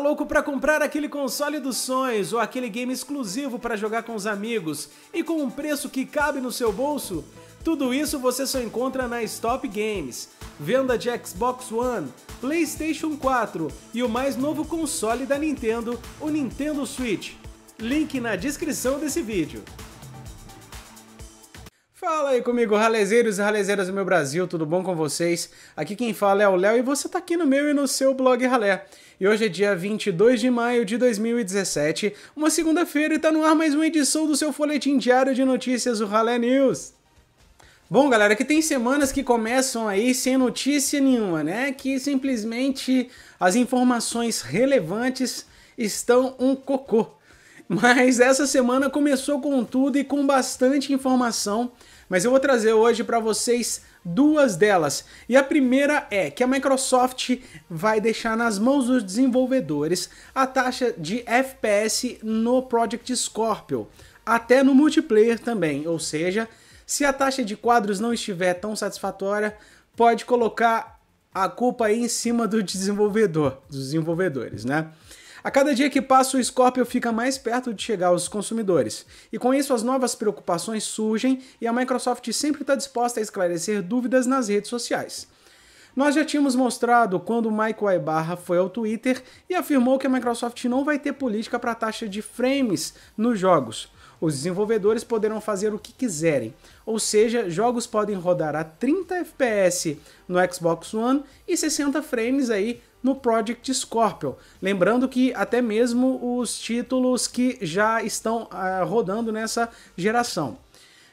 louco para comprar aquele console dos sonhos ou aquele game exclusivo para jogar com os amigos e com um preço que cabe no seu bolso? Tudo isso você só encontra na Stop Games. Venda de Xbox One, PlayStation 4 e o mais novo console da Nintendo, o Nintendo Switch. Link na descrição desse vídeo. Fala aí comigo, ralezeiros e ralezeiras do meu Brasil, tudo bom com vocês? Aqui quem fala é o Léo e você está aqui no meu e no seu blog Ralé. E hoje é dia 22 de maio de 2017, uma segunda-feira e está no ar mais uma edição do seu folhetim diário de notícias, o Ralé News. Bom, galera, que tem semanas que começam aí sem notícia nenhuma, né? Que simplesmente as informações relevantes estão um cocô. Mas essa semana começou com tudo e com bastante informação, mas eu vou trazer hoje para vocês duas delas. E a primeira é que a Microsoft vai deixar nas mãos dos desenvolvedores a taxa de FPS no Project Scorpio, até no multiplayer também, ou seja, se a taxa de quadros não estiver tão satisfatória, pode colocar a culpa aí em cima do desenvolvedor, dos desenvolvedores, né? A cada dia que passa, o Scorpio fica mais perto de chegar aos consumidores. E com isso, as novas preocupações surgem e a Microsoft sempre está disposta a esclarecer dúvidas nas redes sociais. Nós já tínhamos mostrado quando Michael Ibarra foi ao Twitter e afirmou que a Microsoft não vai ter política para a taxa de frames nos jogos. Os desenvolvedores poderão fazer o que quiserem, ou seja, jogos podem rodar a 30 FPS no Xbox One e 60 frames aí no Project Scorpio, Lembrando que até mesmo os títulos que já estão ah, rodando nessa geração.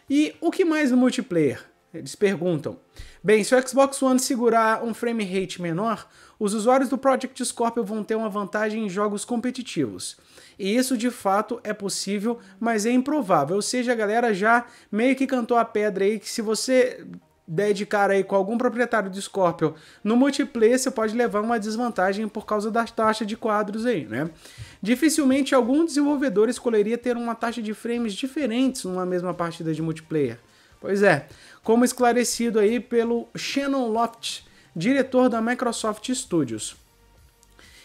E o que mais no multiplayer? Eles perguntam. Bem, se o Xbox One segurar um frame rate menor, os usuários do Project Scorpio vão ter uma vantagem em jogos competitivos. E isso de fato é possível, mas é improvável. Ou seja, a galera já meio que cantou a pedra aí que se você der de cara aí com algum proprietário de Scorpio no multiplayer, você pode levar uma desvantagem por causa da taxa de quadros aí, né? Dificilmente algum desenvolvedor escolheria ter uma taxa de frames diferentes numa mesma partida de multiplayer. Pois é, como esclarecido aí pelo Shannon Loft, diretor da Microsoft Studios.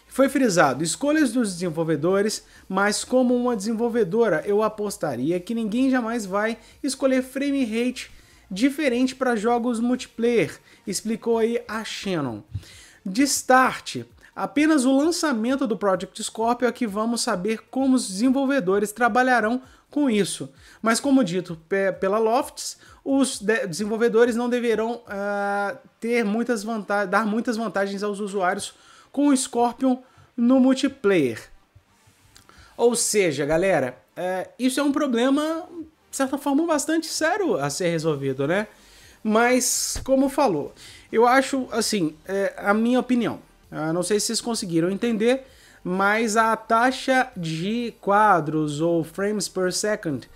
Foi frisado escolhas dos desenvolvedores, mas como uma desenvolvedora, eu apostaria que ninguém jamais vai escolher frame rate diferente para jogos multiplayer, explicou aí a Shannon. De start, apenas o lançamento do Project Scorpio é que vamos saber como os desenvolvedores trabalharão com isso. Mas como dito pela Lofts, os de desenvolvedores não deverão uh, ter muitas dar muitas vantagens aos usuários com o Scorpion no multiplayer. Ou seja, galera, eh, isso é um problema de certa forma, bastante sério a ser resolvido, né? Mas, como falou, eu acho, assim, é a minha opinião. Eu ah, não sei se vocês conseguiram entender, mas a taxa de quadros ou frames per second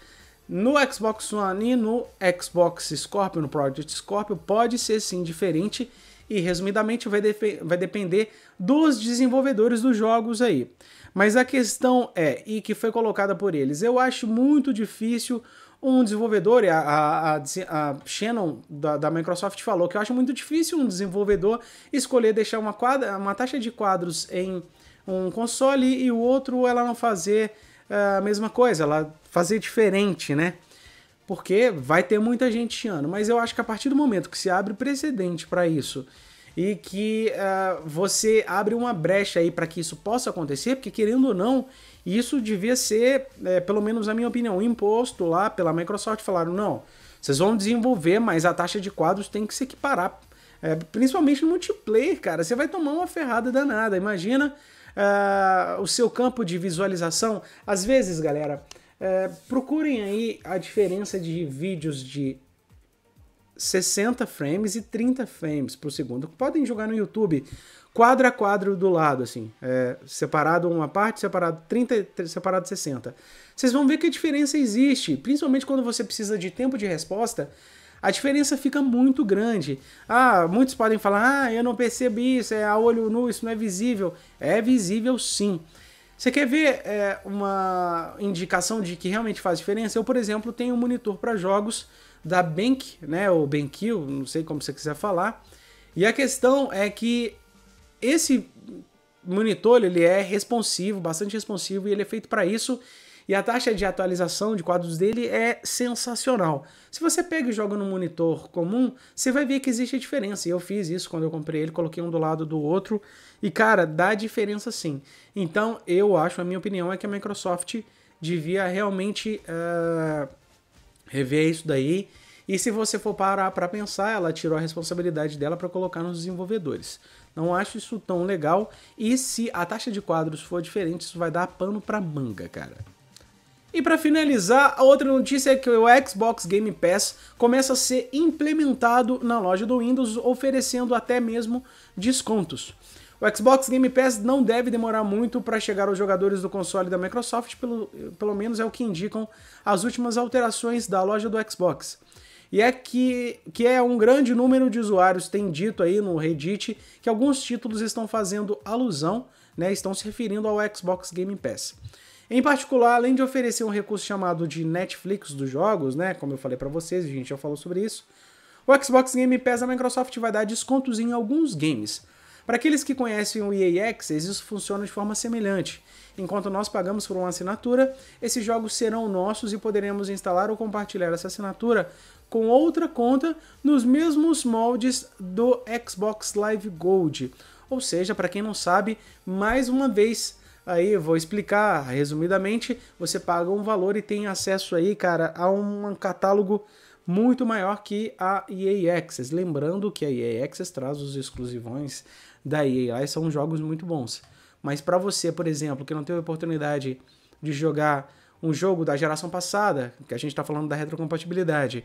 no Xbox One e no Xbox Scorpio, no Project Scorpio, pode ser sim diferente e resumidamente vai, vai depender dos desenvolvedores dos jogos aí. Mas a questão é, e que foi colocada por eles, eu acho muito difícil um desenvolvedor, a, a, a Shannon da, da, Microsoft falou que eu acho muito difícil um desenvolvedor escolher deixar uma, quadra, uma taxa de quadros em um console e o outro ela não fazer eh, a mesma coisa, ela fazer diferente, né? Porque vai ter muita gente chiando, mas eu acho que a partir do momento que se abre precedente para isso e que uh, você abre uma brecha aí para que isso possa acontecer, porque querendo ou não, isso devia ser, é, pelo menos na minha opinião, imposto lá pela Microsoft. Falaram, não, vocês vão desenvolver, mas a taxa de quadros tem que se equiparar. É, principalmente no multiplayer, cara. Você vai tomar uma ferrada danada. Imagina uh, o seu campo de visualização. Às vezes, galera, uh, procurem aí a diferença de vídeos de 60 frames e 30 frames por segundo. Podem jogar no YouTube quadro a quadro do lado, assim. É, separado uma parte, separado 30, separado 60. Vocês vão ver que a diferença existe, principalmente quando você precisa de tempo de resposta. A diferença fica muito grande. Ah, muitos podem falar: ah, eu não percebi isso, é a olho nu, isso não é visível. É visível sim. Você quer ver é, uma indicação de que realmente faz diferença? Eu, por exemplo, tenho um monitor para jogos da Bank, né, ou BenQ, não sei como você quiser falar. E a questão é que esse monitor ele é responsivo, bastante responsivo e ele é feito para isso. E a taxa de atualização de quadros dele é sensacional. Se você pega e joga no monitor comum, você vai ver que existe a diferença. E eu fiz isso quando eu comprei ele, coloquei um do lado do outro. E cara, dá diferença sim. Então eu acho, a minha opinião é que a Microsoft devia realmente. Uh rever isso daí. E se você for parar para pensar, ela tirou a responsabilidade dela para colocar nos desenvolvedores. Não acho isso tão legal. E se a taxa de quadros for diferente, isso vai dar pano para manga, cara. E para finalizar, a outra notícia é que o Xbox Game Pass começa a ser implementado na loja do Windows, oferecendo até mesmo descontos. O Xbox Game Pass não deve demorar muito para chegar aos jogadores do console da Microsoft, pelo, pelo menos é o que indicam as últimas alterações da loja do Xbox. E é que, que é um grande número de usuários tem dito aí no Reddit que alguns títulos estão fazendo alusão, né, estão se referindo ao Xbox Game Pass. Em particular, além de oferecer um recurso chamado de Netflix dos jogos, né, como eu falei para vocês, a gente já falou sobre isso, o Xbox Game Pass da Microsoft vai dar descontos em alguns games, para aqueles que conhecem o EA Access, isso funciona de forma semelhante. Enquanto nós pagamos por uma assinatura, esses jogos serão nossos e poderemos instalar ou compartilhar essa assinatura com outra conta nos mesmos moldes do Xbox Live Gold. Ou seja, para quem não sabe, mais uma vez aí vou explicar resumidamente, você paga um valor e tem acesso aí, cara, a um catálogo muito maior que a EA Access. Lembrando que a EA Access traz os exclusivões da EA e são jogos muito bons. Mas para você, por exemplo, que não teve oportunidade de jogar um jogo da geração passada, que a gente está falando da retrocompatibilidade,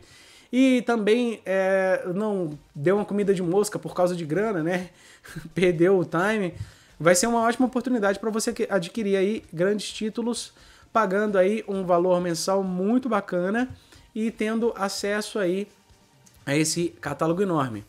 e também é, não deu uma comida de mosca por causa de grana, né? Perdeu o time. Vai ser uma ótima oportunidade para você adquirir aí grandes títulos, pagando aí um valor mensal muito bacana e tendo acesso aí a esse catálogo enorme.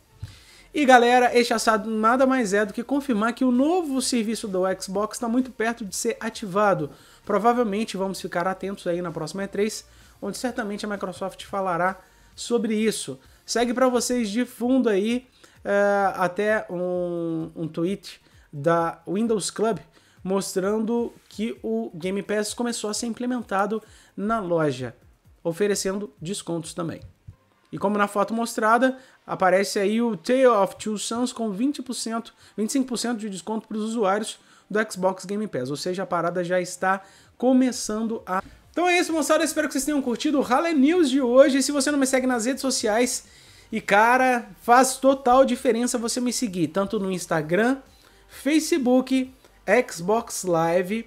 E galera, este assado nada mais é do que confirmar que o novo serviço do Xbox está muito perto de ser ativado. Provavelmente vamos ficar atentos aí na próxima E3, onde certamente a Microsoft falará sobre isso. Segue para vocês de fundo aí eh, até um, um tweet da Windows Club mostrando que o Game Pass começou a ser implementado na loja oferecendo descontos também. E como na foto mostrada, aparece aí o Tale of Two Sons com 20%, 25% de desconto para os usuários do Xbox Game Pass, ou seja, a parada já está começando a... Então é isso, moçada, espero que vocês tenham curtido o Rally News de hoje, se você não me segue nas redes sociais, e cara, faz total diferença você me seguir, tanto no Instagram, Facebook, Xbox Live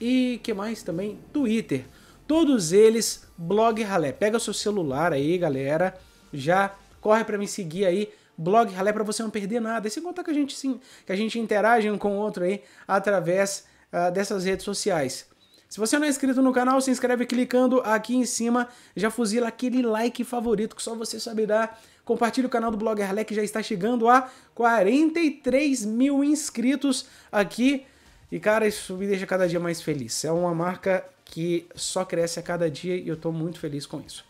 e que mais também? Twitter todos eles Blog Ralé. Pega seu celular aí, galera, já corre para me seguir aí, Blog Ralé, para você não perder nada. E se contar que a gente, sim, que a gente interage um com o outro aí através uh, dessas redes sociais. Se você não é inscrito no canal, se inscreve clicando aqui em cima, já fuzila aquele like favorito que só você sabe dar. Compartilhe o canal do Blog Ralé que já está chegando a 43 mil inscritos aqui. E cara, isso me deixa cada dia mais feliz. É uma marca que só cresce a cada dia e eu estou muito feliz com isso.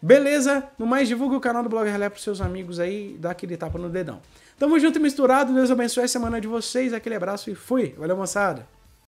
Beleza? No mais, divulga o canal do Blog Relé para seus amigos aí, dá aquele tapa no dedão. Tamo junto e misturado, Deus abençoe a semana de vocês, aquele abraço e fui. Valeu, moçada!